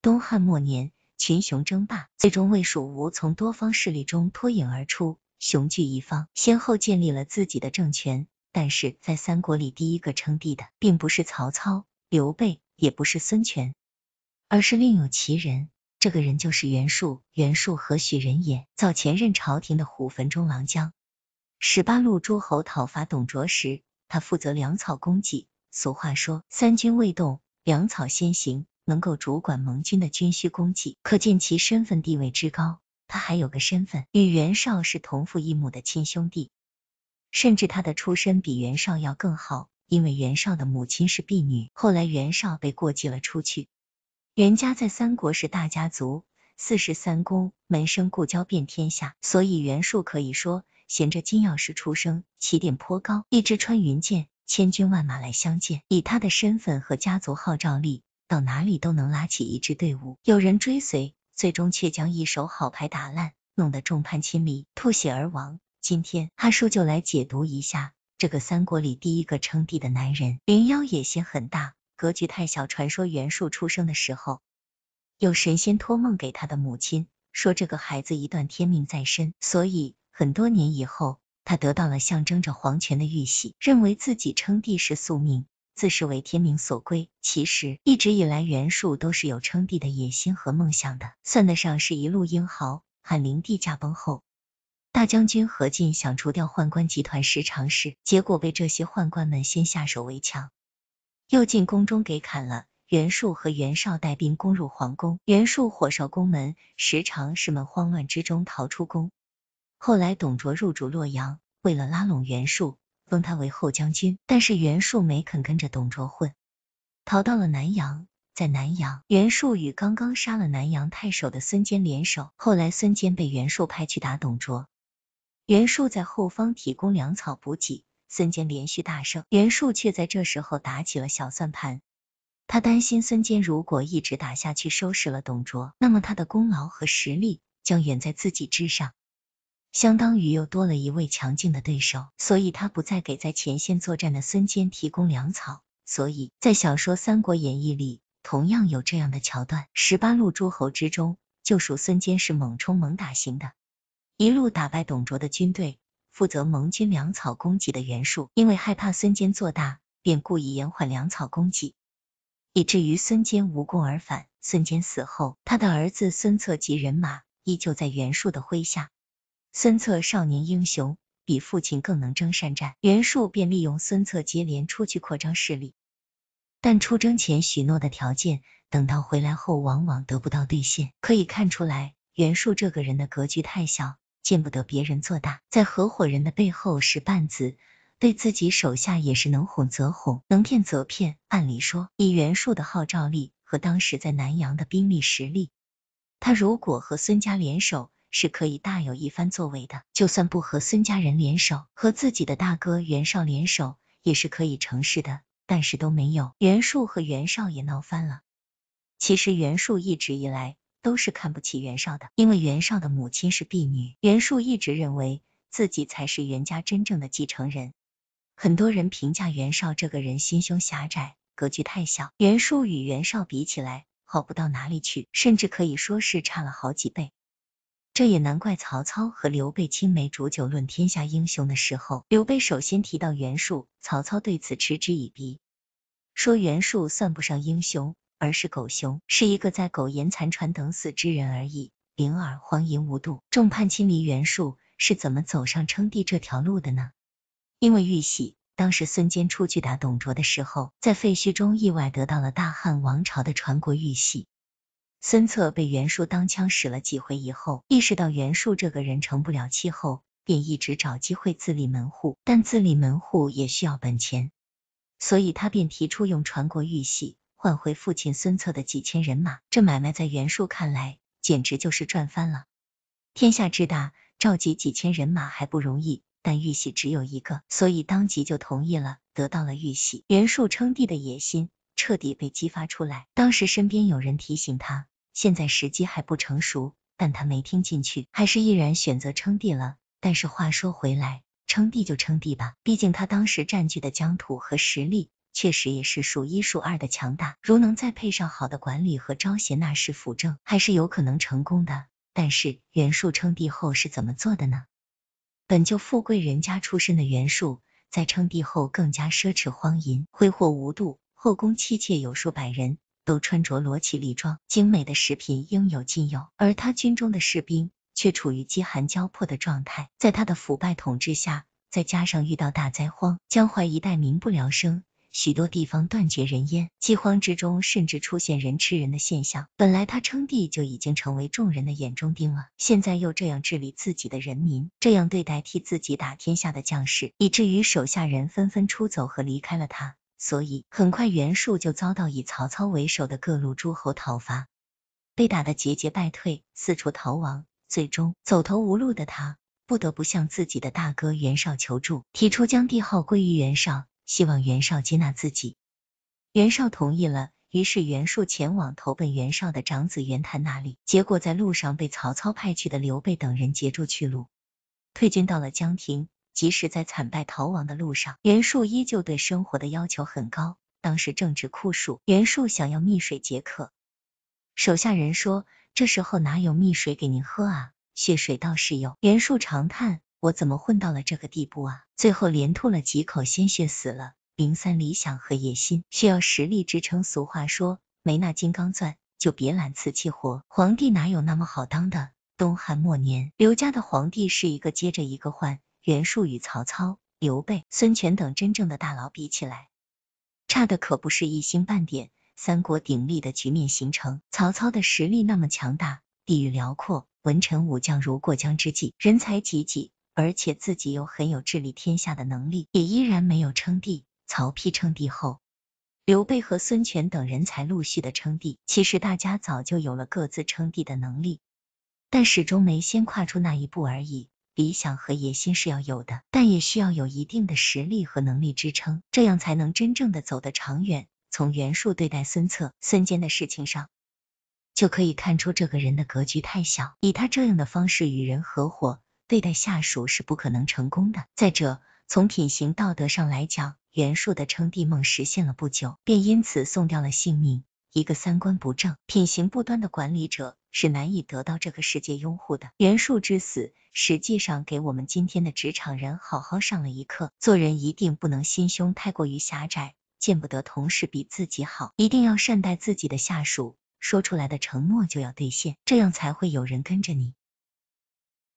东汉末年，群雄争霸，最终魏、蜀、吴从多方势力中脱颖而出，雄踞一方，先后建立了自己的政权。但是，在三国里第一个称帝的，并不是曹操、刘备，也不是孙权，而是另有其人。这个人就是袁术。袁术何许人也？早前任朝廷的虎贲中郎将。十八路诸侯讨伐董卓时，他负责粮草供给。俗话说：“三军未动，粮草先行。”能够主管盟军的军需供给，可见其身份地位之高。他还有个身份，与袁绍是同父异母的亲兄弟，甚至他的出身比袁绍要更好，因为袁绍的母亲是婢女，后来袁绍被过继了出去。袁家在三国是大家族，四世三公，门生故交遍天下，所以袁术可以说衔着金钥匙出生，起点颇高。一支穿云箭，千军万马来相见。以他的身份和家族号召力。到哪里都能拉起一支队伍，有人追随，最终却将一手好牌打烂，弄得众叛亲离，吐血而亡。今天阿叔就来解读一下这个三国里第一个称帝的男人。灵妖野心很大，格局太小。传说袁术出生的时候，有神仙托梦给他的母亲，说这个孩子一段天命在身，所以很多年以后，他得到了象征着皇权的玉玺，认为自己称帝是宿命。自是为天命所归。其实一直以来，袁术都是有称帝的野心和梦想的，算得上是一路英豪。汉灵帝驾崩后，大将军何进想除掉宦官集团时常试，结果被这些宦官们先下手为强，又进宫中给砍了。袁术和袁绍带兵攻入皇宫，袁术火烧宫门，时常是们慌乱之中逃出宫。后来董卓入主洛阳，为了拉拢袁术。封他为后将军，但是袁术没肯跟着董卓混，逃到了南阳。在南阳，袁术与刚刚杀了南阳太守的孙坚联手。后来，孙坚被袁术派去打董卓，袁术在后方提供粮草补给，孙坚连续大胜，袁术却在这时候打起了小算盘。他担心孙坚如果一直打下去收拾了董卓，那么他的功劳和实力将远在自己之上。相当于又多了一位强劲的对手，所以他不再给在前线作战的孙坚提供粮草。所以在小说《三国演义》里，同样有这样的桥段：十八路诸侯之中，就属孙坚是猛冲猛打型的，一路打败董卓的军队，负责盟军粮草供给的袁术，因为害怕孙坚做大，便故意延缓粮草供给，以至于孙坚无功而返。孙坚死后，他的儿子孙策及人马依旧在袁术的麾下。孙策少年英雄，比父亲更能征善战。袁术便利用孙策接连出去扩张势力，但出征前许诺的条件，等到回来后往往得不到兑现。可以看出来，袁术这个人的格局太小，见不得别人做大，在合伙人的背后使绊子，对自己手下也是能哄则哄，能骗则骗。按理说，以袁术的号召力和当时在南阳的兵力实力，他如果和孙家联手，是可以大有一番作为的，就算不和孙家人联手，和自己的大哥袁绍联手也是可以成事的，但是都没有。袁术和袁绍也闹翻了。其实袁术一直以来都是看不起袁绍的，因为袁绍的母亲是婢女，袁术一直认为自己才是袁家真正的继承人。很多人评价袁绍这个人心胸狭窄，格局太小。袁术与袁绍比起来，好不到哪里去，甚至可以说是差了好几倍。这也难怪曹操和刘备青梅煮酒论天下英雄的时候，刘备首先提到袁术，曹操对此嗤之以鼻，说袁术算不上英雄，而是狗熊，是一个在苟延残喘、等死之人而已，灵耳荒淫无度，众叛亲离。袁术是怎么走上称帝这条路的呢？因为玉玺，当时孙坚出去打董卓的时候，在废墟中意外得到了大汉王朝的传国玉玺。孙策被袁术当枪使了几回以后，意识到袁术这个人成不了气候，便一直找机会自立门户。但自立门户也需要本钱，所以他便提出用传国玉玺换回父亲孙策的几千人马。这买卖在袁术看来，简直就是赚翻了。天下之大，召集几千人马还不容易，但玉玺只有一个，所以当即就同意了，得到了玉玺。袁术称帝的野心。彻底被激发出来。当时身边有人提醒他，现在时机还不成熟，但他没听进去，还是毅然选择称帝了。但是话说回来，称帝就称帝吧，毕竟他当时占据的疆土和实力，确实也是数一数二的强大。如能再配上好的管理和招贤纳士辅政，还是有可能成功的。但是袁术称帝后是怎么做的呢？本就富贵人家出身的袁术，在称帝后更加奢侈荒淫，挥霍无度。后宫妻妾有数百人，都穿着罗绮丽装，精美的食品应有尽有，而他军中的士兵却处于饥寒交迫的状态。在他的腐败统治下，再加上遇到大灾荒，江淮一带民不聊生，许多地方断绝人烟，饥荒之中甚至出现人吃人的现象。本来他称帝就已经成为众人的眼中钉了，现在又这样治理自己的人民，这样对待替自己打天下的将士，以至于手下人纷纷出走和离开了他。所以，很快袁术就遭到以曹操为首的各路诸侯讨伐，被打得节节败退，四处逃亡，最终走投无路的他不得不向自己的大哥袁绍求助，提出将帝号归于袁绍，希望袁绍接纳自己。袁绍同意了，于是袁术前往投奔袁绍的长子袁谭那里，结果在路上被曹操派去的刘备等人截住去路，退军到了江亭。即使在惨败逃亡的路上，袁术依旧对生活的要求很高。当时正值酷暑，袁术想要蜜水解渴，手下人说：“这时候哪有蜜水给您喝啊？血水倒是有。”袁术长叹：“我怎么混到了这个地步啊？”最后连吐了几口鲜血死了。零三理想和野心需要实力支撑，俗话说：“没那金刚钻，就别揽瓷器活。”皇帝哪有那么好当的？东汉末年，刘家的皇帝是一个接着一个换。袁术与曹操、刘备、孙权等真正的大佬比起来，差的可不是一星半点。三国鼎立的局面形成，曹操的实力那么强大，地域辽阔，文臣武将如过江之鲫，人才济济，而且自己又很有治理天下的能力，也依然没有称帝。曹丕称帝后，刘备和孙权等人才陆续的称帝。其实大家早就有了各自称帝的能力，但始终没先跨出那一步而已。理想和野心是要有的，但也需要有一定的实力和能力支撑，这样才能真正的走得长远。从袁术对待孙策、孙坚的事情上，就可以看出这个人的格局太小，以他这样的方式与人合伙，对待下属是不可能成功的。再者，从品行道德上来讲，袁术的称帝梦实现了不久，便因此送掉了性命。一个三观不正、品行不端的管理者是难以得到这个世界拥护的。袁术之死，实际上给我们今天的职场人好好上了一课：做人一定不能心胸太过于狭窄，见不得同事比自己好，一定要善待自己的下属，说出来的承诺就要兑现，这样才会有人跟着你。